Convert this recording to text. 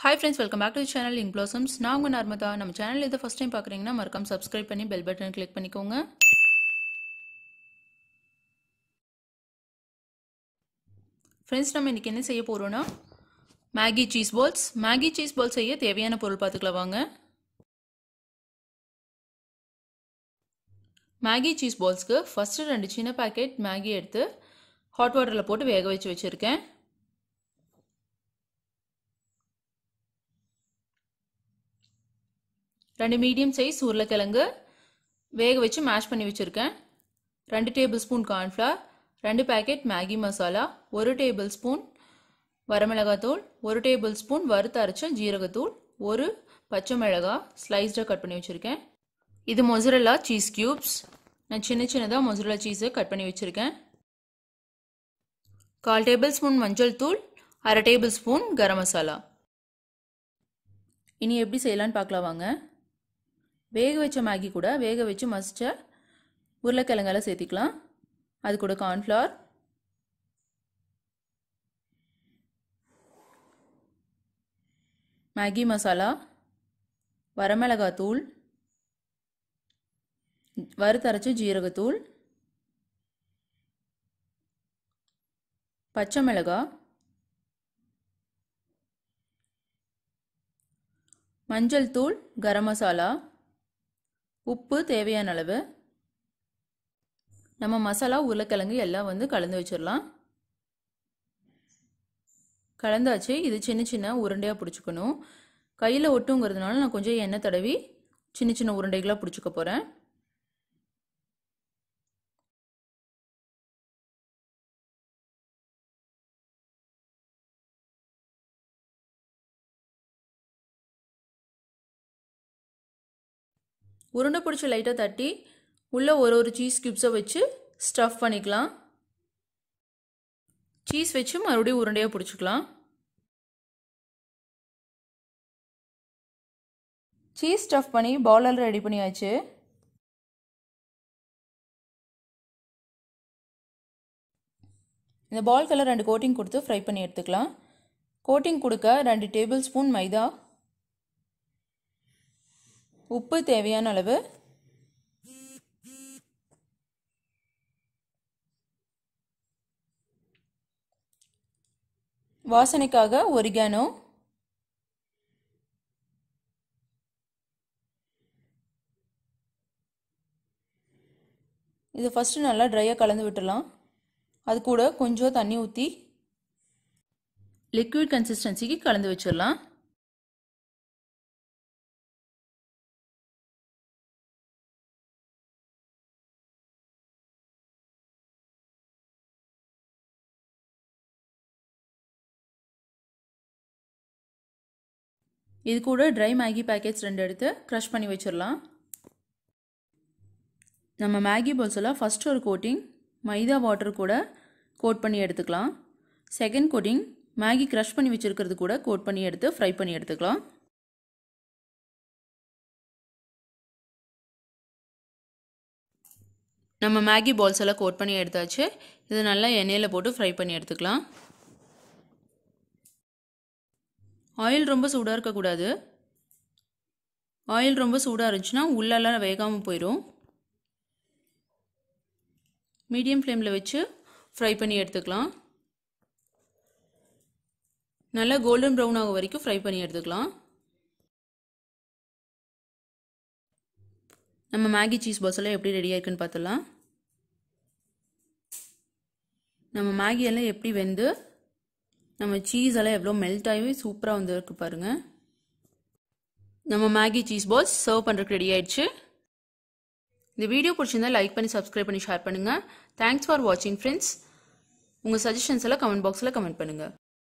hi friends welcome back to channel in blossoms நான் உங்கள் நர்மதா நம்ம சேனல் இதை ஃபஸ்ட் டைம் பார்க்குறீங்கன்னா மறக்காம சப்ஸ்கிரைப் பண்ணி பெல் பட்டன் கிளிக் பண்ணிக்கோங்க ஃப்ரெண்ட்ஸ் நம்ம இன்றைக்கி என்ன செய்ய போகிறோன்னா Maggi cheese balls Maggi cheese balls செய்ய தேவையான பொருள் பார்த்துக்கலாம் வாங்க மேகி சீஸ் பால்ஸ்க்கு ஃபஸ்ட்டு ரெண்டு சின்ன பேக்கெட் மேகி எடுத்து ஹாட் வாட்டரில் போட்டு வேக வச்சு வச்சுருக்கேன் ரெண்டு மீடியம் சைஸ் உருளைக்கிழங்கு வேக வச்சு மேஷ் பண்ணி வச்சுருக்கேன் ரெண்டு டேபிள் ஸ்பூன் கார்ன்ஃப்ளவர் ரெண்டு பேக்கெட் மேகி மசாலா ஒரு டேபிள் ஸ்பூன் வரமிளகாத்தூள் ஒரு டேபிள் ஸ்பூன் வறுத்து அரைச்ச ஜீரகத்தூள் ஒரு பச்சை மிளகா ஸ்லைஸ்டாக கட் பண்ணி வச்சுருக்கேன் இது மொசரல்லா சீஸ் க்யூப்ஸ் நான் சின்ன சின்னதாக மொசரல்லா சீஸை கட் பண்ணி வச்சுருக்கேன் கால் டேபிள் ஸ்பூன் மஞ்சள் தூள் அரை டேபிள் ஸ்பூன் கரம் மசாலா இனி எப்படி செய்யலான்னு பார்க்கலாம் வாங்க வேக வச்ச மேகி கூட வேக வச்சு மசித்த உருளைக்கிழங்கெல்லாம் சேர்த்திக்கலாம் அது கூட கார்ன்ஃப்ளவர் மேகி மசாலா வரமிளகாத்தூள் வறுத்தரைச்ச ஜீரகத்தூள் பச்சை மிளகா மஞ்சள் தூள் கரம் மசாலா உப்பு தேவையான அளவு நம்ம மசாலா உருளைக்கிழங்கு எல்லாம் வந்து கலந்து வச்சிடலாம் கலந்தாச்சு இது சின்ன சின்ன உருண்டையாக பிடிச்சிக்கணும் கையில் ஒட்டுங்கிறதுனால நான் கொஞ்சம் எண்ணெய் தடவி சின்ன சின்ன உருண்டைகளாக பிடிச்சிக்க போகிறேன் உருண்டை பிடிச்சி லைட்டாக தட்டி உள்ளே ஒரு ஒரு சீஸ் கியூப்ஸை வச்சு ஸ்டஃப் பண்ணிக்கலாம் சீஸ் வச்சு மறுபடியும் உருண்டையாக பிடிச்சிக்கலாம் சீஸ் ஸ்டஃப் பண்ணி பவுலர் ரெடி பண்ணியாச்சு இந்த பால் கலர் ரெண்டு கோட்டிங் கொடுத்து ஃப்ரை பண்ணி எடுத்துக்கலாம் கோட்டிங் கொடுக்க ரெண்டு டேபிள் ஸ்பூன் மைதா உப்பு தேவையான அளவு வாசனைக்காக ஒரிகானோ இது ஃபஸ்ட்டு நல்லா ட்ரையாக கலந்து விட்டுடலாம் அது கூட கொஞ்சம் தண்ணி ஊற்றி லிக்விட் கன்சிஸ்டன்சிக்கு கலந்து வச்சிடலாம் இது கூட ட்ரை மேகி பேக்கெட்ஸ் ரெண்டு எடுத்து க்ரஷ் பண்ணி வச்சிடலாம் நம்ம மேகி பல்ஸில் ஃபஸ்ட்டு ஒரு கோட்டிங் மைதா வாட்டர் கூட கோட் பண்ணி எடுத்துக்கலாம் செகண்ட் கோட்டிங் மேகி க்ரஷ் பண்ணி வச்சுருக்கிறது கூட கோட் பண்ணி எடுத்து ஃப்ரை பண்ணி எடுத்துக்கலாம் நம்ம மேகி பால்ஸ் எல்லாம் கோட் பண்ணி எடுத்தாச்சு இது நல்லா எண்ணெயில் போட்டு ஃப்ரை பண்ணி எடுத்துக்கலாம் ஆயில் ரொம்ப சூடாக இருக்கக்கூடாது ஆயில் ரொம்ப சூடாக இருந்துச்சுன்னா உள்ளெல்லாம் வேகாமல் போயிடும் மீடியம் ஃப்ளேமில் வச்சு ஃப்ரை பண்ணி எடுத்துக்கலாம் நல்லா கோல்டன் ப்ரௌன் ஆகும் வரைக்கும் ஃப்ரை பண்ணி எடுத்துக்கலாம் நம்ம மேகி சீஸ் பசலாம் எப்படி ரெடியாக இருக்குன்னு பார்த்துடலாம் நம்ம மேகி எல்லாம் எப்படி வெந்து நம்ம சீஸ் எல்லாம் எவ்வளோ மெல்ட் ஆகி சூப்பராக வந்துருக்கு பாருங்கள் நம்ம மேகி சீஸ் பால்ஸ் சர்வ் பண்ணுறதுக்கு ரெடி ஆயிடுச்சு இந்த வீடியோ பிடிச்சிருந்தா லைக் பண்ணி சப்ஸ்கிரைப் பண்ணி ஷேர் பண்ணுங்கள் தேங்க்ஸ் ஃபார் வாட்சிங் ஃப்ரெண்ட்ஸ் உங்கள் சஜஷன்ஸ் எல்லாம் கமெண்ட் பாக்ஸில் கமெண்ட் பண்ணுங்கள்